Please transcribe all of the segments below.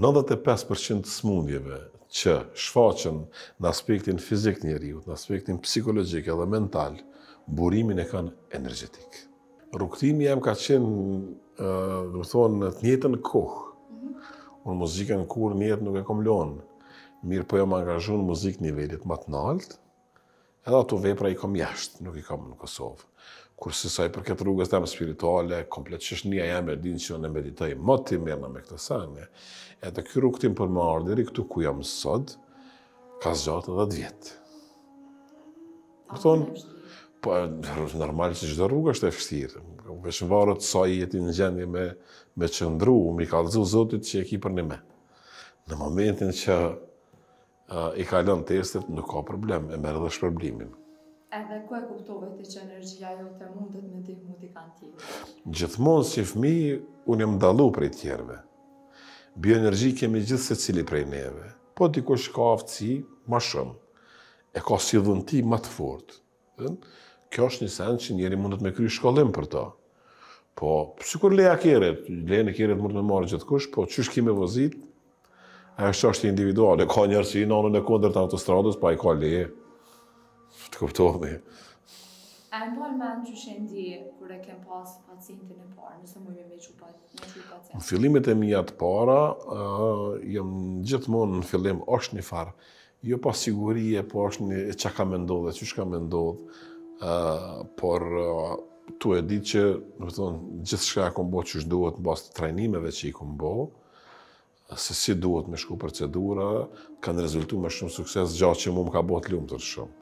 95% smundjeve që shfaqen në aspektin fizik njeriu, në aspektin psikologjik edhe mental, burimin e kanë energetik. Rukëtimi jem ka qenë, dhe më thonë, në të njëtën kohë. Mhm. Unë muzikën kur njëtë nuk e kom lonë, mirë po jam angazhu në muzikë nivellit më të naltë, Edhe ato vepra i kom jashtë, nuk i kom në Kosovë. Kurse sa për këtë rrugës të spirituale, komplet që jam e dinë që në meditoj, më të imë me këtë sange. Edhe kjo rrugë tim për më këtu ku jam sot, ka zgjatë edhe dhe vjetë. Në tonë, po normal që gjithë rrugë është e fështirë. Vëshë varët saj jeti në gjendje me, me qëndru, mi kalëzu zotit që e ki për një me. Në momentin që i ka lënë testet, nuk ka problem, e merë dhe shpërblimin. Edhe ku e kuptove të që energjia jo të mundet me të mundi kanë ti? Gjithmonë si fmi, unë jam dalu për i tjerve. Bioenergji kemi gjithë se cili prej neve. Po t'i kush ka aftësi, ma shumë. E ka si dhënti ma të fortë. Kjo është një sen që njeri mundet me kry shkollim për ta. Po, si kur leja kjeret, leja në kjeret mund me marrë gjithë kush, po qysh kime vozit, është është individuale, ka njerë që i nanën e kunder të autostradës, pa i ka leje. Të kuptohë me. A e ndonë me në që shendi kërë e kem pas pacientin e parë, nëse më me me pa që i pacientin? Në fillimit e mija të para, jëmë gjithmonë në fillim është një farë. Jo pa sigurije, po është një që ka me ndodhë dhe që shka me ndodhë. Por të e ditë që gjithë shka e bo që duhet në basë të trajnimeve që i kombojë se si duhet me shku procedura, kanë rezultu me shumë sukses gjatë që mu më ka bëhet lumë tërë shumë.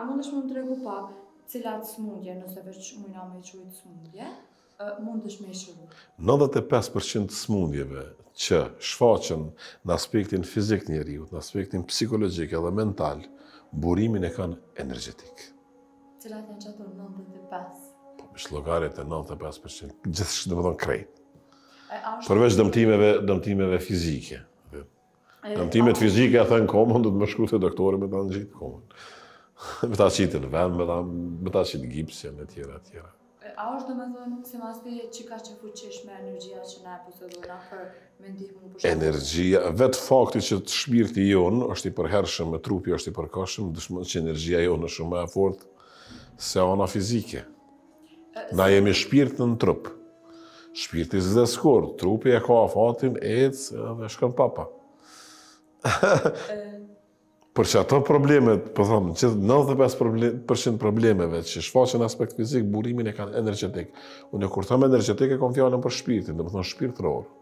A mund është mund të regu pak cilat smundje, nëse për që mund jam e qëtë smundje, mund është me i shumë? 95% smundjeve që shfaqen në aspektin fizik njëriut, në aspektin psikologjik edhe mental, burimin e kanë energetik. Cilat janë në 95%? Po, bishë e 95%, gjithë shë dhe më dhënë krejtë. Përveç dëmtimeve, dëmtimeve fizike. Dëmtimet a... fizike e thënë komën, do të më shku të doktore me ta në gjithë komën. me ta qitë në vend, me ta, me ta qitë gipsje, me tjera, tjera. A është do me thënë, si mas të që ka që fuqesh me energjia që na e posedon, për me ndihmë në Energjia, vetë fakti që të shmirë të jonë, është i përherëshëm, me trupi është i përkashëm, dëshmën që energjia jonë është shumë e fort se ona fizike. Na jemi shpirt Në trup. Shpirti zë dhe trupi e ka afatim, ecë dhe shkën papa. Për që ato problemet, për po thëmë, që 95% problemeve që shfaqen aspekt fizik, burimin e ka energetik. Unë e kur thëmë energetik e konfjallën për shpirtin, dhe më thëmë shpirtë